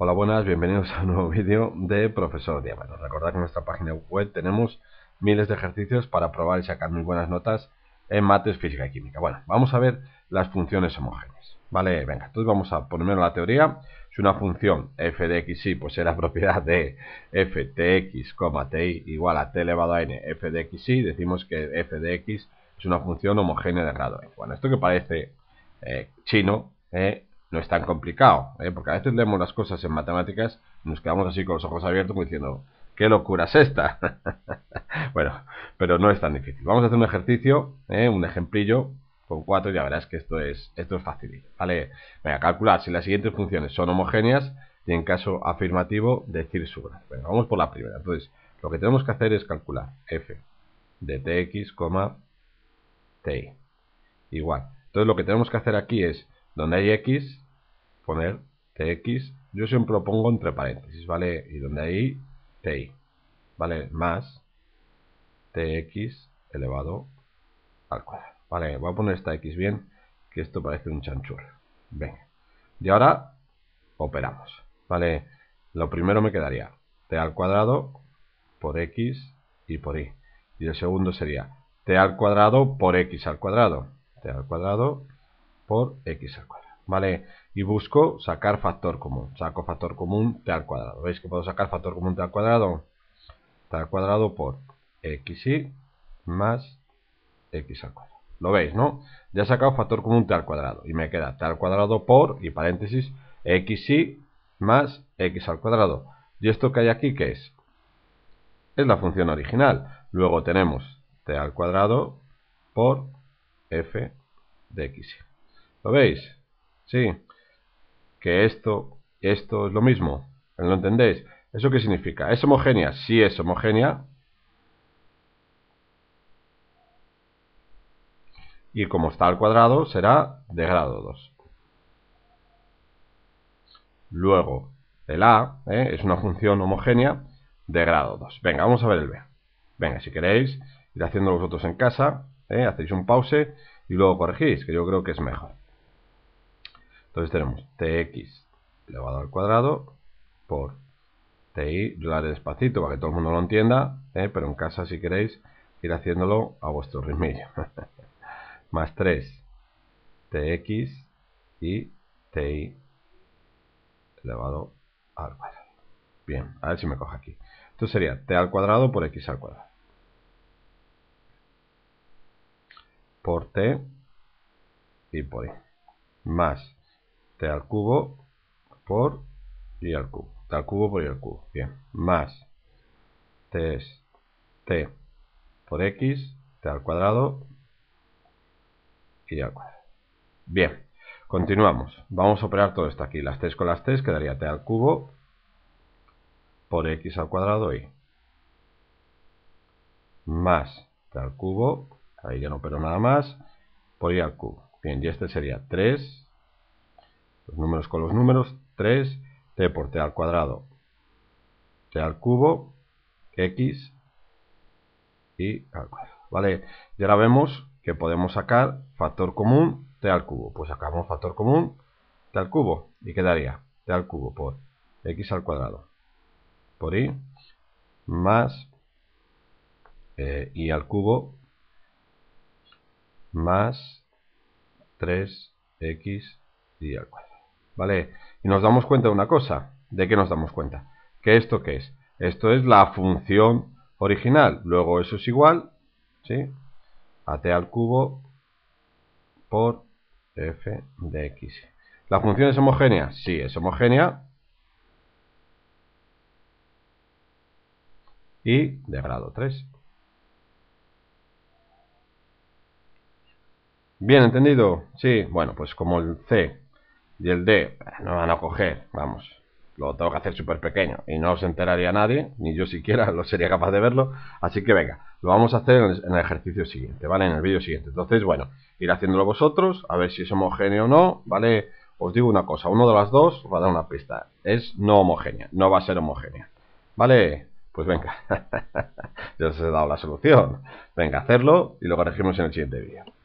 Hola, buenas, bienvenidos a un nuevo vídeo de Profesor Diamante. Recordad que en nuestra página web tenemos miles de ejercicios para probar y sacar muy buenas notas en mates, física y química. Bueno, vamos a ver las funciones homogéneas. Vale, venga, entonces vamos a ponernos la teoría. Si una función f de x y pues era propiedad de f tx, ti igual a t elevado a n f de x y, decimos que f de x es una función homogénea de grado n. Bueno, esto que parece eh, chino, eh, no es tan complicado, ¿eh? porque a veces leemos las cosas en matemáticas y nos quedamos así con los ojos abiertos diciendo, ¿qué locura es esta? bueno, pero no es tan difícil. Vamos a hacer un ejercicio, ¿eh? un ejemplillo con 4 y ya verás que esto es, esto es fácil. ¿vale? Venga, calcular si las siguientes funciones son homogéneas y en caso afirmativo decir su grado. bueno vamos por la primera. Entonces, lo que tenemos que hacer es calcular f de tx, ti igual. Entonces lo que tenemos que hacer aquí es donde hay x, poner tx, yo siempre lo pongo entre paréntesis, ¿vale? Y donde hay ti, ¿vale? Más tx elevado al cuadrado, ¿vale? Voy a poner esta x bien, que esto parece un chanchur. Venga. Y ahora operamos, ¿vale? Lo primero me quedaría t al cuadrado por x y por y. Y el segundo sería t al cuadrado por x al cuadrado. t al cuadrado por x al cuadrado. ¿Vale? Y busco sacar factor común. Saco factor común t al cuadrado. ¿Veis que puedo sacar factor común t al cuadrado? t al cuadrado por xy más x al cuadrado. ¿Lo veis, no? Ya he sacado factor común t al cuadrado. Y me queda t al cuadrado por, y paréntesis, xy más x al cuadrado. ¿Y esto que hay aquí qué es? Es la función original. Luego tenemos t al cuadrado por f de xy. ¿Lo veis? Sí. Que esto, esto es lo mismo. ¿Lo entendéis? ¿Eso qué significa? ¿Es homogénea? Sí es homogénea. Y como está al cuadrado, será de grado 2. Luego, el A ¿eh? es una función homogénea de grado 2. Venga, vamos a ver el B. Venga, si queréis, ir haciendo vosotros en casa, ¿eh? hacéis un pause y luego corregís, que yo creo que es mejor. Entonces tenemos tx elevado al cuadrado por ti. Yo lo despacito para que todo el mundo lo entienda, ¿eh? pero en casa si queréis ir haciéndolo a vuestro ritmo. Más 3 tx y ti elevado al cuadrado. Bien, a ver si me coge aquí. Esto sería t al cuadrado por x al cuadrado. Por t y por i. Más t al cubo por y al cubo. T al cubo por y al cubo. Bien. Más t es t por x, t al cuadrado y al cuadrado. Bien. Continuamos. Vamos a operar todo esto aquí. Las 3 con las 3 quedaría t al cubo por x al cuadrado y más t al cubo, ahí ya no opero nada más, por y al cubo. Bien, y este sería 3 los números con los números, 3, t por t al cuadrado, t al cubo, x y al cuadrado. ¿Vale? Y ahora vemos que podemos sacar factor común t al cubo. Pues sacamos factor común t al cubo y quedaría t al cubo por x al cuadrado por y más y eh, al cubo más 3x y al cuadrado. ¿vale? Y nos damos cuenta de una cosa. ¿De qué nos damos cuenta? ¿Que esto qué es? Esto es la función original. Luego eso es igual, ¿sí? a t al cubo por f de x. ¿La función es homogénea? Sí, es homogénea. Y de grado 3. ¿Bien entendido? Sí, bueno, pues como el c y el D, no van a coger, vamos. Lo tengo que hacer súper pequeño y no os enteraría nadie, ni yo siquiera lo sería capaz de verlo. Así que venga, lo vamos a hacer en el ejercicio siguiente, ¿vale? En el vídeo siguiente. Entonces, bueno, ir haciéndolo vosotros, a ver si es homogéneo o no, ¿vale? Os digo una cosa, uno de las dos va a dar una pista. Es no homogénea, no va a ser homogénea. ¿Vale? Pues venga, ya os he dado la solución. Venga, hacerlo y lo corregimos en el siguiente vídeo.